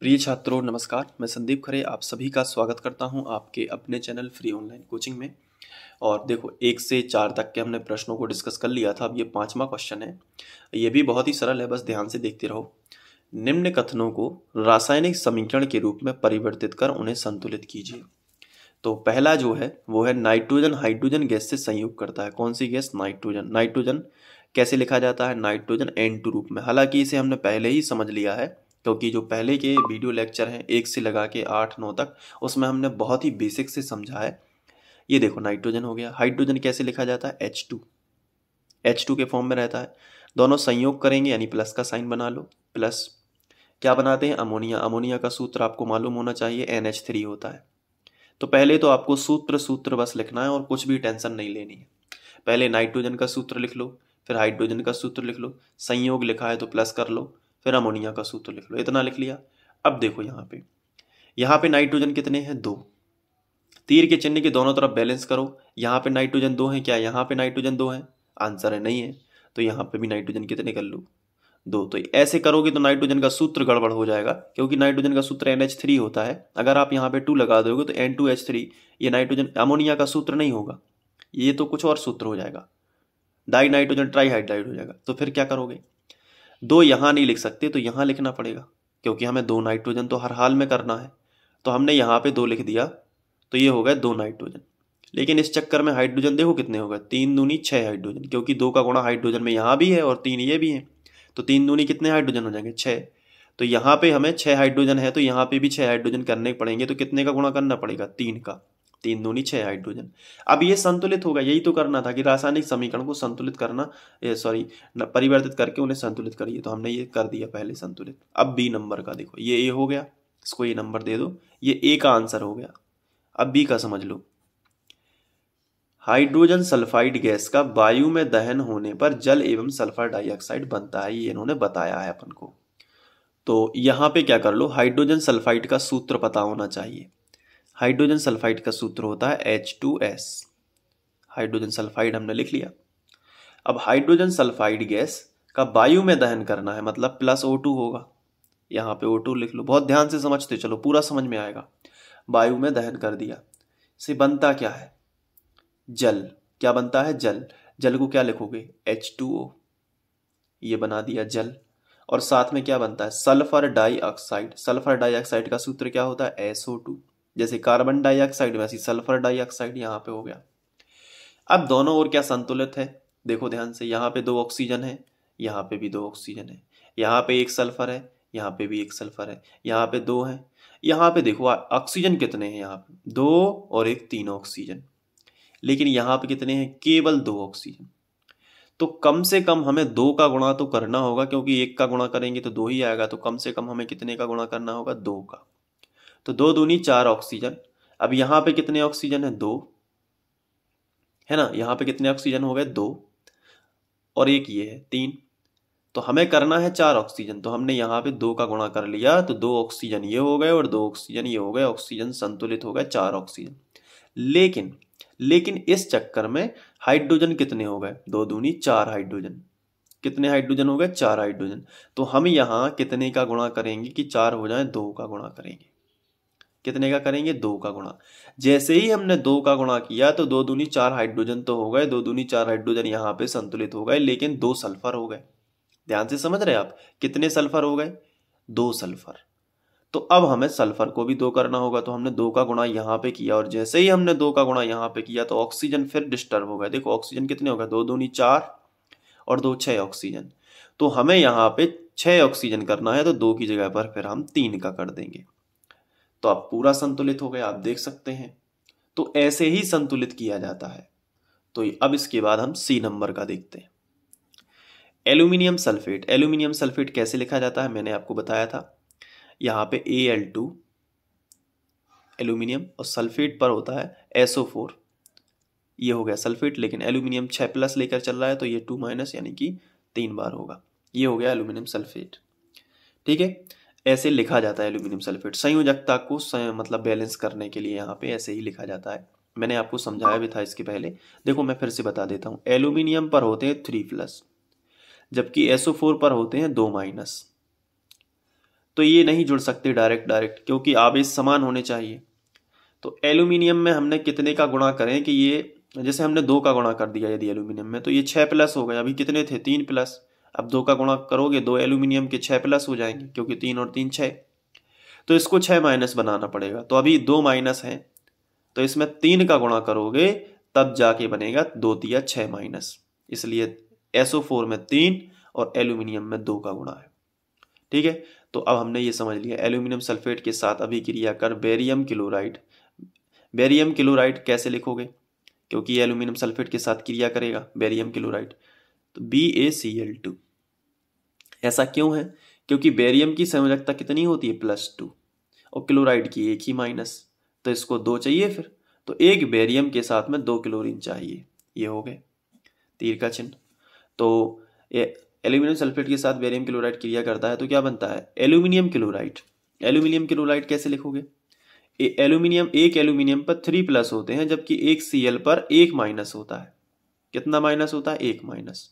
प्रिय छात्रों नमस्कार मैं संदीप खरे आप सभी का स्वागत करता हूं आपके अपने चैनल फ्री ऑनलाइन कोचिंग में और देखो एक से चार तक के हमने प्रश्नों को डिस्कस कर लिया था अब ये पांचवा क्वेश्चन है ये भी बहुत ही सरल है बस ध्यान से देखते रहो निम्न कथनों को रासायनिक समीकरण के रूप में परिवर्तित कर उन्हें संतुलित कीजिए तो पहला जो है वो है नाइट्रोजन हाइड्रोजन गैस से संयोग करता है कौन सी गैस नाइट्रोजन नाइट्रोजन कैसे लिखा जाता है नाइट्रोजन एन टू रूप में हालांकि इसे हमने पहले ही समझ लिया है क्योंकि जो पहले के वीडियो लेक्चर हैं एक से लगा के आठ नौ तक उसमें हमने बहुत ही बेसिक से समझा है ये देखो नाइट्रोजन हो गया हाइड्रोजन कैसे लिखा जाता है एच टू एच टू के फॉर्म में रहता है दोनों संयोग करेंगे यानी प्लस का साइन बना लो प्लस क्या बनाते हैं अमोनिया अमोनिया का सूत्र आपको मालूम होना चाहिए एन एच थ्री होता है तो पहले तो आपको सूत्र सूत्र बस लिखना है और कुछ भी टेंशन नहीं लेनी है पहले नाइट्रोजन का सूत्र लिख लो फिर हाइड्रोजन का सूत्र लिख लो संयोग लिखा है तो प्लस कर लो फिर अमोनिया का सूत्र लिख लो इतना लिख लिया अब देखो यहाँ पे यहाँ पे नाइट्रोजन कितने हैं दो तीर के चिन्ह के दोनों तरफ बैलेंस करो यहाँ पे नाइट्रोजन दो हैं क्या यहाँ पे नाइट्रोजन दो हैं आंसर है नहीं है तो यहाँ पे भी नाइट्रोजन कितने कर लो दो तो ऐसे करोगे तो नाइट्रोजन का सूत्र गड़बड़ हो जाएगा क्योंकि नाइट्रोजन का सूत्र एन होता है अगर आप यहाँ पे टू लगा दोगे तो एन ये नाइट्रोजन अमोनिया का सूत्र नहीं होगा ये तो कुछ और सूत्र हो जाएगा डाई नाइट्रोजन ट्राई हो जाएगा तो फिर क्या करोगे दो यहाँ नहीं लिख सकते तो यहाँ लिखना पड़ेगा क्योंकि हमें दो नाइट्रोजन तो हर हाल में करना है तो हमने यहाँ पे दो लिख दिया तो ये हो गए दो नाइट्रोजन लेकिन इस चक्कर में हाइड्रोजन देखो कितने हो गए तीन दूनी छः हाइड्रोजन क्योंकि दो का गुणा हाइड्रोजन में यहाँ भी है और तीन ये भी है तो तीन दूनी कितने हाइड्रोजन हो जाएंगे छः तो यहाँ पे हमें छः हाइड्रोजन है तो यहाँ पे भी छः हाइड्रोजन करने पड़ेंगे तो कितने का गुणा करना पड़ेगा तीन का तीन दूनी छः हाइड्रोजन अब ये संतुलित होगा यही तो करना था कि रासायनिक समीकरण को संतुलित करना सॉरी परिवर्तित करके उन्हें संतुलित करिए तो हमने ये कर दिया पहले संतुलित अब बी नंबर का देखो ये ए हो गया इसको ये नंबर दे दो ये ए का आंसर हो गया अब बी का समझ लो हाइड्रोजन सल्फाइड गैस का वायु में दहन होने पर जल एवं सल्फर डाइऑक्साइड बनता है ये इन्होंने बताया है अपन को तो यहां पे क्या कर लो हाइड्रोजन सल्फाइड का सूत्र पता होना चाहिए हाइड्रोजन सल्फाइड का सूत्र होता है H two S hydrogen sulphide हमने लिख लिया अब हाइड्रोजन सल्फाइड गैस का वायु में दहन करना है मतलब प्लस ओ टू होगा यहाँ पे ओ टू लिख लो बहुत ध्यान से समझते चलो पूरा समझ में आएगा वायु में दहन कर दिया से बनता क्या है जल क्या बनता है जल जल को क्या लिखोगे एच टू ओ ये बना दिया जल और साथ में क्या बनता है सल्फर डाइऑक्साइड सल्फर डाइऑक्साइड का सूत्र क्या होता है एसओ टू जैसे कार्बन डाइऑक्साइड वैसे सल्फर डाइऑक्साइड यहाँ पे हो गया अब दोनों ओर क्या संतुलित है देखो ध्यान से यहाँ पे दो ऑक्सीजन है यहाँ पे भी दो ऑक्सीजन है यहाँ पे एक सल्फर है यहाँ पे भी एक सल्फर है यहाँ पे दो है यहाँ पे देखो ऑक्सीजन कितने हैं यहाँ पे दो और एक तीन ऑक्सीजन लेकिन यहाँ पे कितने हैं केवल दो ऑक्सीजन तो कम से कम हमें दो का गुणा तो करना होगा क्योंकि एक का गुणा करेंगे तो दो ही आएगा तो कम से कम हमें कितने का गुणा करना होगा दो का तो दो दूनी चार ऑक्सीजन अब यहां पे कितने ऑक्सीजन है दो है ना यहाँ पे कितने ऑक्सीजन हो गए दो और एक ये है तीन तो हमें करना है चार ऑक्सीजन तो हमने यहां पे दो का गुणा कर लिया तो दो ऑक्सीजन ये हो गए और दो ऑक्सीजन ये हो गए ऑक्सीजन संतुलित हो गए चार ऑक्सीजन लेकिन लेकिन इस चक्कर में हाइड्रोजन कितने हो गए दो दूनी चार हाइड्रोजन कितने हाइड्रोजन हो गए चार हाइड्रोजन तो हम यहां कितने का गुणा करेंगे कि चार हो जाए दो का गुणा करेंगे कितने का करेंगे दो का गुणा जैसे ही हमने दो का गुणा किया तो दो दूनी चार हाइड्रोजन तो हो गए दो दूनी चार हाइड्रोजन यहाँ पे संतुलित हो गए लेकिन दो सल्फर हो गए ध्यान से समझ रहे आप कितने सल्फर हो गए दो सल्फर तो अब हमें सल्फर को भी दो करना होगा तो हमने दो का गुणा यहाँ पे किया और जैसे ही हमने दो का गुणा यहाँ पे किया तो ऑक्सीजन फिर डिस्टर्ब हो गया देखो ऑक्सीजन कितने हो गए दो दूनी चार और दो छह ऑक्सीजन तो हमें यहाँ पे छह ऑक्सीजन करना है तो दो की जगह पर फिर हम तीन का कर देंगे तो आप पूरा संतुलित हो गया आप देख सकते हैं तो ऐसे ही संतुलित किया जाता है तो अब इसके बाद हम सी नंबर का देखते हैं एल्यूमिनियम सल्फेट एल्यूमिनियम सल्फेट कैसे लिखा जाता है मैंने आपको बताया था यहां पे ए एल टू एल्यूमिनियम और सल्फेट पर होता है एसओ फोर ये हो गया सल्फेट लेकिन एल्यूमिनियम छ प्लस लेकर चल रहा है तो ये टू माइनस यानी कि तीन बार होगा ये हो गया एल्यूमिनियम सल्फेट ठीक है ऐसे लिखा जाता है एल्यूमिनियम सल्फेट संयोजकता को मतलब बैलेंस करने के लिए यहाँ पे ऐसे ही लिखा जाता है मैंने आपको समझाया भी था इसके पहले देखो मैं फिर से बता देता हूँ एल्यूमिनियम पर होते हैं थ्री प्लस जबकि एसओ फोर पर होते हैं दो माइनस तो ये नहीं जुड़ सकते डायरेक्ट डायरेक्ट क्योंकि आवेश समान होने चाहिए तो एल्यूमिनियम में हमने कितने का गुणा करें कि ये जैसे हमने दो का गुणा कर दिया यदि एल्यूमिनियम में तो ये छः प्लस हो गए अभी कितने थे तीन प्लस अब दो का गुणा करोगे दो एल्यूमिनियम के छः प्लस हो जाएंगे क्योंकि तीन और तीन छः तो इसको छः माइनस बनाना पड़ेगा तो अभी दो माइनस है तो इसमें तीन का गुणा करोगे तब जाके बनेगा दो तिया छः माइनस इसलिए एसओ फोर में तीन और एल्यूमिनियम में दो का गुणा है ठीक है तो अब हमने ये समझ लिया एल्यूमिनियम सल्फेट के साथ अभिक्रिया कर बेरियम क्लोराइड बेरियम क्लोराइड कैसे लिखोगे क्योंकि एल्यूमिनियम सल्फेट के साथ क्रिया करेगा बेरियम क्लोराइड तो B A C L two ऐसा क्यों है क्योंकि बेरियम की संयोजकता कितनी होती है प्लस टू और क्लोराइड की एक ही माइनस तो इसको दो चाहिए फिर तो एक बेरियम के साथ में दो क्लोरीन चाहिए ये हो गए तीर का चिन्ह तो ये एल्यूमिनियम सल्फेट के साथ बेरियम क्लोराइड क्रिया करता है तो क्या बनता है एल्यूमिनियम क्लोराइड एल्यूमिनियम क्लोराइड कैसे लिखोगे एल्यूमिनियम एक एल्यूमिनियम पर थ्री प्लस होते हैं जबकि एक सी पर एक माइनस होता है कितना माइनस होता है एक माइनस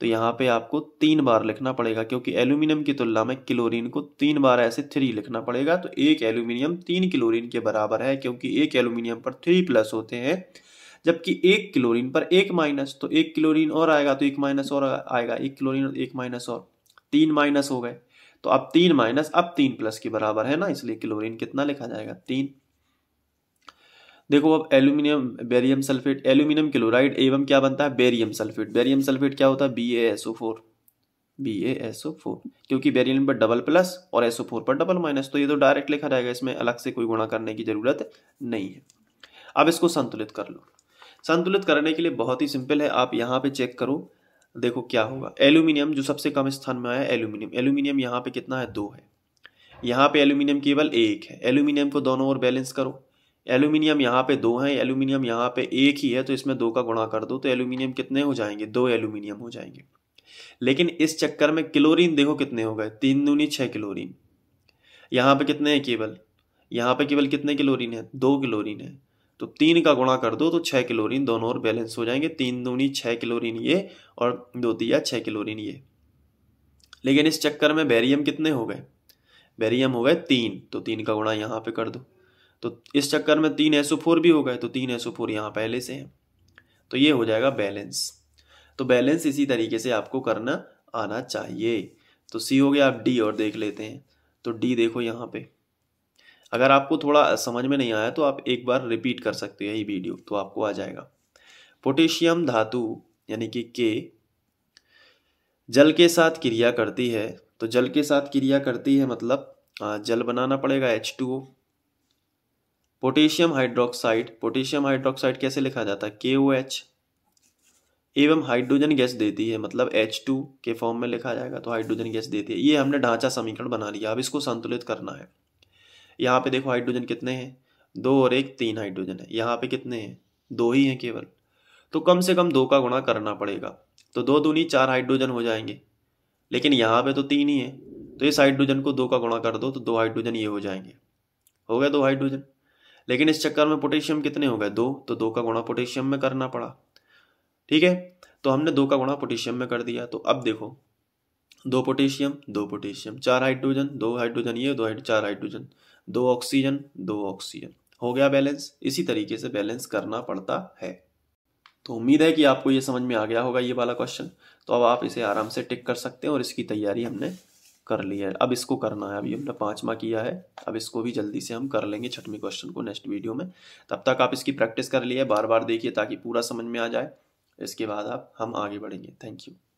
तो यहाँ पे आपको तीन बार लिखना पड़ेगा क्योंकि एल्यूमिनियम की तुलना में क्लोरीन को तीन बार ऐसे थ्री लिखना पड़ेगा तो एक एल्यूमिनियम तीन क्लोरीन के बराबर है क्योंकि एक एल्यूमिनियम पर थ्री प्लस होते हैं जबकि एक क्लोरीन पर एक माइनस तो एक क्लोरीन और आएगा तो एक माइनस और आएगा एक क्लोरीन और एक माइनस और तीन माइनस हो गए तो अब तीन माइनस अब तीन प्लस के बराबर है ना इसलिए क्लोरीन कितना लिखा जाएगा तीन देखो अब aluminium barium sulphate aluminium chloride एवं क्या बनता है बेरियम सल्फेट बेरियम सल्फेट क्या होता है B A S O four B A S O four क्योंकि बेरियम पर डबल प्लस और एस ओ फोर पर डबल माइनस तो ये तो डायरेक्ट लिखा जाएगा इसमें अलग से कोई गुणा करने की ज़रूरत नहीं है अब इसको संतुलित कर लो संतुलित करने के लिए बहुत ही सिंपल है आप यहाँ पे चेक करो देखो क्या होगा एल्यूमिनियम जो सबसे कम स्थान में आया एल्यूमिनियम एल्यूमिनियम यहाँ पे कितना है दो है यहाँ पे एल्यूमिनियम केवल एक है एल्यूमिनियम को दोनों ओर बैलेंस करो एल्यूमिनियम यहाँ पे दो हैं एल्यूमिनियम यहाँ पे एक ही है तो इसमें दो का गुणा कर दो तो एल्यूमिनियम कितने हो जाएंगे दो एल्यूमिनियम हो जाएंगे लेकिन इस चक्कर में क्लोरीन देखो कितने हो गए तीन दूनी छः क्लोरीन यहाँ पे कितने हैं केवल यहाँ पे केवल कितने क्लोरीन है दो क्लोरीन है तो तीन का गुणा कर दो तो छः क्लोरीन दोनों और बैलेंस हो जाएंगे तीन दूनी छः क्लोरीन ये और दो दिया छः क्लोरीन ये लेकिन इस चक्कर में बैरियम कितने हो गए बैरियम हो गए तीन तो तीन का गुणा यहाँ पे कर दो तो इस चक्कर में तीन एसओ फोर भी हो गए तो तीन एसओ फोर यहाँ पहले से है तो ये हो जाएगा बैलेंस तो बैलेंस इसी तरीके से आपको करना आना चाहिए तो सी हो गया आप डी और देख लेते हैं तो डी देखो यहाँ पे अगर आपको थोड़ा समझ में नहीं आया तो आप एक बार रिपीट कर सकते हो यही वीडियो तो आपको आ जाएगा पोटेशियम धातु यानी कि के जल के साथ क्रिया करती है तो जल के साथ क्रिया करती है मतलब जल बनाना पड़ेगा H two O potassium hydroxide potassium hydroxide कैसे लिखा जाता है के ओ एच एवं हाइड्रोजन गैस देती है मतलब एच टू के फॉर्म में लिखा जाएगा तो हाइड्रोजन गैस देती है ये हमने ढांचा समीकरण बना लिया अब इसको संतुलित करना है यहाँ पे देखो हाइड्रोजन कितने हैं दो और एक तीन हाइड्रोजन है यहाँ पे कितने हैं दो ही हैं केवल तो कम से कम दो का गुणा करना पड़ेगा तो दो दूनी चार हाइड्रोजन हो जाएंगे लेकिन यहाँ पे तो तीन ही है तो इस हाइड्रोजन को दो का गुणा कर दो तो दो हाइड्रोजन ये हो जाएंगे हो गया दो हाइड्रोजन लेकिन इस चक्कर में पोटेशियम कितने हो गए दो तो दो का गुणा पोटेशियम में करना पड़ा ठीक है तो हमने दो का गुणा पोटेशियम में कर दिया तो अब देखो दो पोटेशियम दो पोटेशियम चार हाइड्रोजन दो हाइड्रोजन ये दो चार हाइड्रोजन दो ऑक्सीजन दो ऑक्सीजन हो गया बैलेंस इसी तरीके से बैलेंस करना पड़ता है तो उम्मीद है कि आपको ये समझ में आ गया होगा ये वाला क्वेश्चन तो अब आप इसे आराम से टिक कर सकते हैं और इसकी तैयारी हमने कर लिया है अब इसको करना है अभी हमने पाँचवा किया है अब इसको भी जल्दी से हम कर लेंगे छठवें क्वेश्चन को नेक्स्ट वीडियो में तब तक आप इसकी प्रैक्टिस कर लिए बार बार देखिए ताकि पूरा समझ में आ जाए इसके बाद आप हम आगे बढ़ेंगे थैंक यू